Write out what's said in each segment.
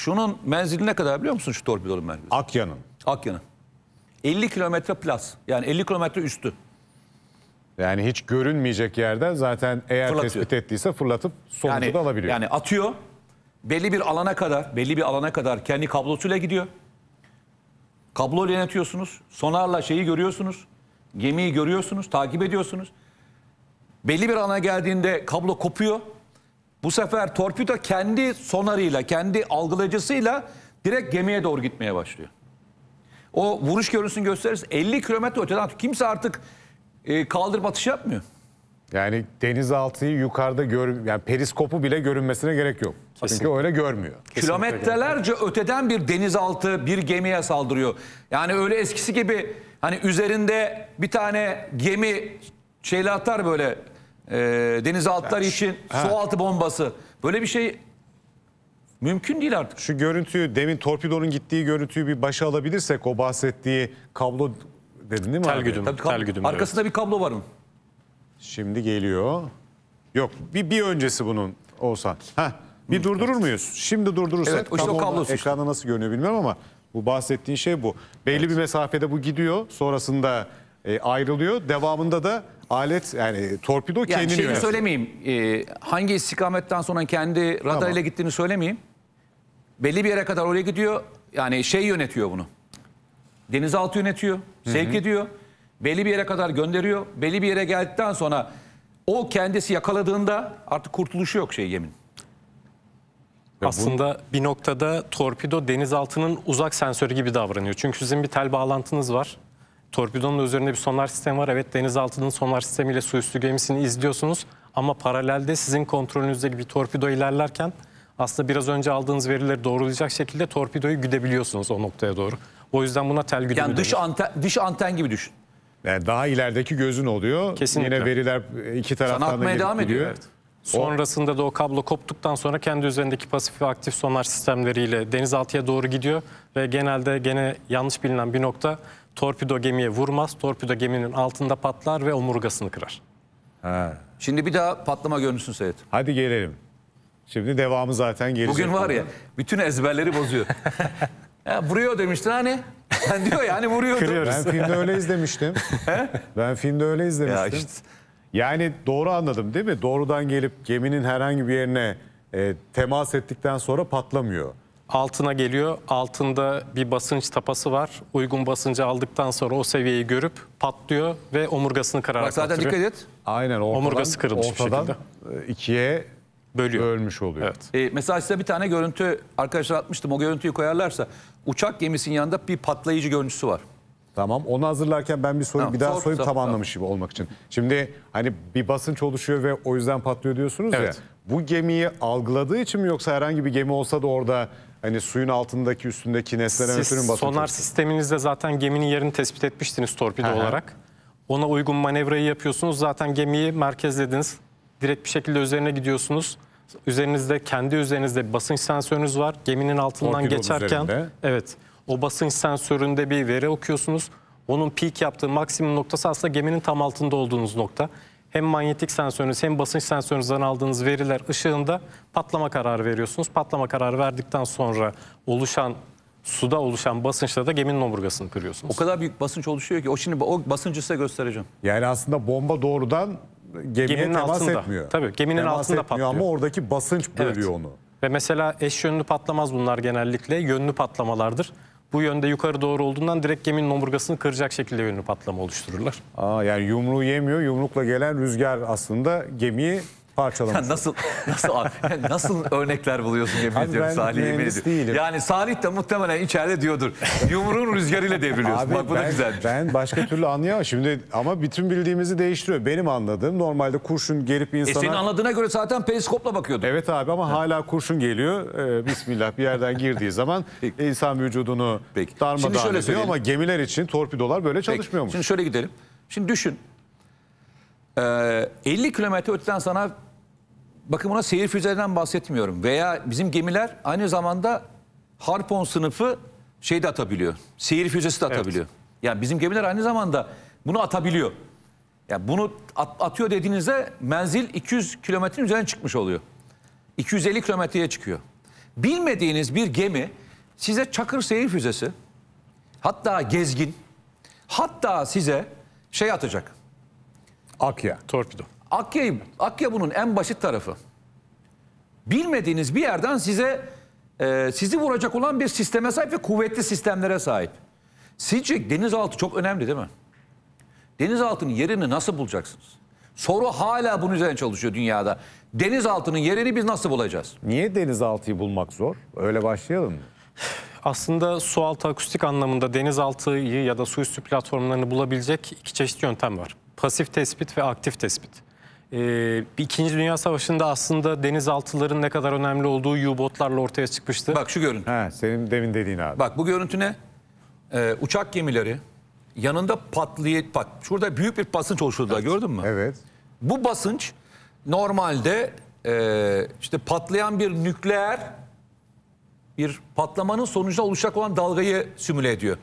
Şunun menzili ne kadar biliyor musun şu torpidonun menzili? Akya'nın. Akya'nın. 50 kilometre plus. Yani 50 kilometre üstü. Yani hiç görünmeyecek yerden zaten eğer Fırlatıyor. tespit ettiyse fırlatıp sonucu yani, da alabiliyor. Yani atıyor. Belli bir alana kadar, belli bir alana kadar kendi kablosuyla gidiyor. Kablo yönetiyorsunuz. Sonarla şeyi görüyorsunuz. Gemiyi görüyorsunuz, takip ediyorsunuz. Belli bir alana geldiğinde kablo kopuyor. Bu sefer torpido kendi sonarıyla, kendi algılayıcısıyla direkt gemiye doğru gitmeye başlıyor. O vuruş görüntüsünü gösteririz. 50 kilometre öteden kimse artık e, kaldırıp atış yapmıyor. Yani denizaltıyı yukarıda gör, yani periskopu bile görünmesine gerek yok. Kesinlikle. Çünkü öyle görmüyor. Kilometrelerce öteden bir denizaltı bir gemiye saldırıyor. Yani öyle eskisi gibi hani üzerinde bir tane gemi şeyle atar böyle e, ee, denizaltılar için ha. su altı bombası. Böyle bir şey mümkün değil artık. Şu görüntüyü demin torpidonun gittiği görüntüyü bir başa alabilirsek o bahsettiği kablo dedin değil mi? Tel güdüm. Tabii, tel güdüm arkasında evet. bir kablo var onun. Şimdi geliyor. Yok bir, bir öncesi bunun olsa. Heh, bir durdurur evet. muyuz? Şimdi durdurursak evet, işte kablo işte. ekranda nasıl görünüyor bilmiyorum ama bu bahsettiğin şey bu. Belli evet. bir mesafede bu gidiyor. Sonrasında e, ayrılıyor. Devamında da alet yani torpido yani kendini yönetiyor. söylemeyeyim. E, hangi istikametten sonra kendi radarıyla tamam. gittiğini söylemeyeyim. Belli bir yere kadar oraya gidiyor. Yani şey yönetiyor bunu. Denizaltı yönetiyor. Sevk Hı -hı. ediyor. Belli bir yere kadar gönderiyor. Belli bir yere geldikten sonra o kendisi yakaladığında artık kurtuluşu yok şey yemin. Aslında bir noktada torpido denizaltının uzak sensörü gibi davranıyor. Çünkü sizin bir tel bağlantınız var. Torpidonun da üzerinde bir sonar sistemi var. Evet denizaltının sonar sistemiyle su üstü gemisini izliyorsunuz. Ama paralelde sizin kontrolünüzdeki bir torpido ilerlerken aslında biraz önce aldığınız verileri doğrulayacak şekilde torpidoyu güdebiliyorsunuz o noktaya doğru. O yüzden buna tel güdümü Yani dış anten, dış anten gibi düşün. Yani daha ilerideki gözün oluyor. Kesinlikle. Yine veriler iki taraftan Sana da gelip devam ediyor. Evet. Sonrasında da o kablo koptuktan sonra kendi üzerindeki pasif ve aktif sonar sistemleriyle denizaltıya doğru gidiyor ve genelde gene yanlış bilinen bir nokta Torpido gemiye vurmaz. Torpido geminin altında patlar ve omurgasını kırar. Ha. Şimdi bir daha patlama görüntüsünü seyret. Hadi gelelim. Şimdi devamı zaten gelecek. Bugün var ya bütün ezberleri bozuyor. ya, vuruyor demiştin hani. Ben diyor yani hani vuruyordu. Kırıyoruz. Ben filmde öyle izlemiştim. ben filmde öyle izlemiştim. Ya işte. Yani doğru anladım değil mi? Doğrudan gelip geminin herhangi bir yerine e, temas ettikten sonra patlamıyor altına geliyor. Altında bir basınç tapası var. Uygun basıncı aldıktan sonra o seviyeyi görüp patlıyor ve omurgasını kırarak Bak zaten dikkat et. Aynen ortadan, Omurgası kırılmış ortadan şekilde. E, ikiye bölüyor. bölmüş oluyor. Evet. E, mesela size bir tane görüntü arkadaşlar atmıştım. O görüntüyü koyarlarsa uçak gemisinin yanında bir patlayıcı görüntüsü var. Tamam onu hazırlarken ben bir soru tamam, bir daha sor, soyup sor, tamamlamış tamam. gibi olmak için. Şimdi hani bir basınç oluşuyor ve o yüzden patlıyor diyorsunuz evet. ya. Bu gemiyi algıladığı için mi yoksa herhangi bir gemi olsa da orada Hani suyun altındaki üstündeki nesnelerin ötürü batıyor? Sonar sisteminizde zaten geminin yerini tespit etmiştiniz torpido olarak. Ona uygun manevrayı yapıyorsunuz. Zaten gemiyi merkezlediniz. Direkt bir şekilde üzerine gidiyorsunuz. Üzerinizde kendi üzerinizde basınç sensörünüz var. Geminin altından Torpidonun geçerken üzerinde. evet. O basınç sensöründe bir veri okuyorsunuz. Onun peak yaptığı maksimum noktası aslında geminin tam altında olduğunuz nokta hem manyetik sensörünüz hem basınç sensörünüzden aldığınız veriler ışığında patlama kararı veriyorsunuz. Patlama kararı verdikten sonra oluşan suda oluşan basınçla da geminin omurgasını kırıyorsunuz. O kadar büyük basınç oluşuyor ki o şimdi o basıncı size göstereceğim. Yani aslında bomba doğrudan gemiye geminin temas altında. etmiyor. Tabii geminin temas altında patlıyor. Ama oradaki basınç bölüyor evet. onu. Ve mesela eş yönlü patlamaz bunlar genellikle yönlü patlamalardır bu yönde yukarı doğru olduğundan direkt geminin omurgasını kıracak şekilde yönlü patlama oluştururlar. Aa, yani yumruğu yemiyor. Yumrukla gelen rüzgar aslında gemiyi parçalamış. nasıl nasıl nasıl örnekler buluyorsun yemin abi ediyorum Salih yemin ediyorum. Yani Salih de muhtemelen içeride diyordur. Yumruğun rüzgarıyla devriliyorsun. Abi, Bak bu ben, da güzel. Ben başka türlü anlayamam. Şimdi ama bütün bildiğimizi değiştiriyor. Benim anladığım normalde kurşun gelip insana... E senin anladığına göre zaten periskopla bakıyordun. Evet abi ama hala kurşun geliyor. Ee, bismillah bir yerden girdiği zaman Peki. insan vücudunu Peki. darmadağın ediyor söyleyelim. ama gemiler için torpidolar böyle Peki. çalışmıyor mu? Şimdi şöyle gidelim. Şimdi düşün 50 ee, kilometre öteden sana bakın buna seyir füzelerinden bahsetmiyorum. Veya bizim gemiler aynı zamanda Harpon sınıfı şey de atabiliyor. Seyir füzesi de atabiliyor. Evet. Yani bizim gemiler aynı zamanda bunu atabiliyor. Yani bunu at, atıyor dediğinizde menzil 200 kilometrenin üzerine çıkmış oluyor. 250 kilometreye çıkıyor. Bilmediğiniz bir gemi size çakır seyir füzesi hatta gezgin hatta size şey atacak. Akya. Torpido. Akya, Akya bunun en basit tarafı. Bilmediğiniz bir yerden size e, sizi vuracak olan bir sisteme sahip ve kuvvetli sistemlere sahip. Sizce denizaltı çok önemli değil mi? Denizaltının yerini nasıl bulacaksınız? Soru hala bunun üzerine çalışıyor dünyada. Denizaltının yerini biz nasıl bulacağız? Niye denizaltıyı bulmak zor? Öyle başlayalım mı? Aslında sualtı akustik anlamında denizaltıyı ya da su üstü platformlarını bulabilecek iki çeşit yöntem var pasif tespit ve aktif tespit. Ee, İkinci Dünya Savaşı'nda aslında denizaltıların ne kadar önemli olduğu U-botlarla ortaya çıkmıştı. Bak şu görüntü. Ha, senin demin dediğin abi. Bak bu görüntü ne? Ee, uçak gemileri yanında patlayıp... Bak şurada büyük bir basınç oluşturdu evet. gördün mü? Evet. Bu basınç normalde e, işte patlayan bir nükleer bir patlamanın sonucunda oluşacak olan dalgayı simüle ediyor.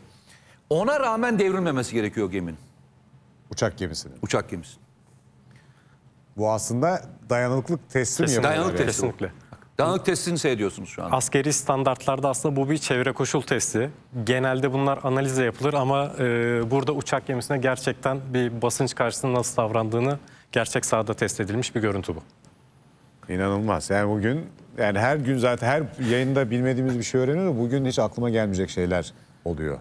Ona rağmen devrilmemesi gerekiyor geminin. Uçak gemisini. Uçak gemisini. Bu aslında dayanıklılık testi mi Dayanıklık Dayanıklılık testi. Kesinlikle. testini seyrediyorsunuz şu an. Askeri standartlarda aslında bu bir çevre koşul testi. Genelde bunlar analize yapılır ama e, burada uçak gemisine gerçekten bir basınç karşısında nasıl davrandığını gerçek sahada test edilmiş bir görüntü bu. İnanılmaz. Yani bugün yani her gün zaten her yayında bilmediğimiz bir şey öğreniyoruz. Bugün hiç aklıma gelmeyecek şeyler oluyor.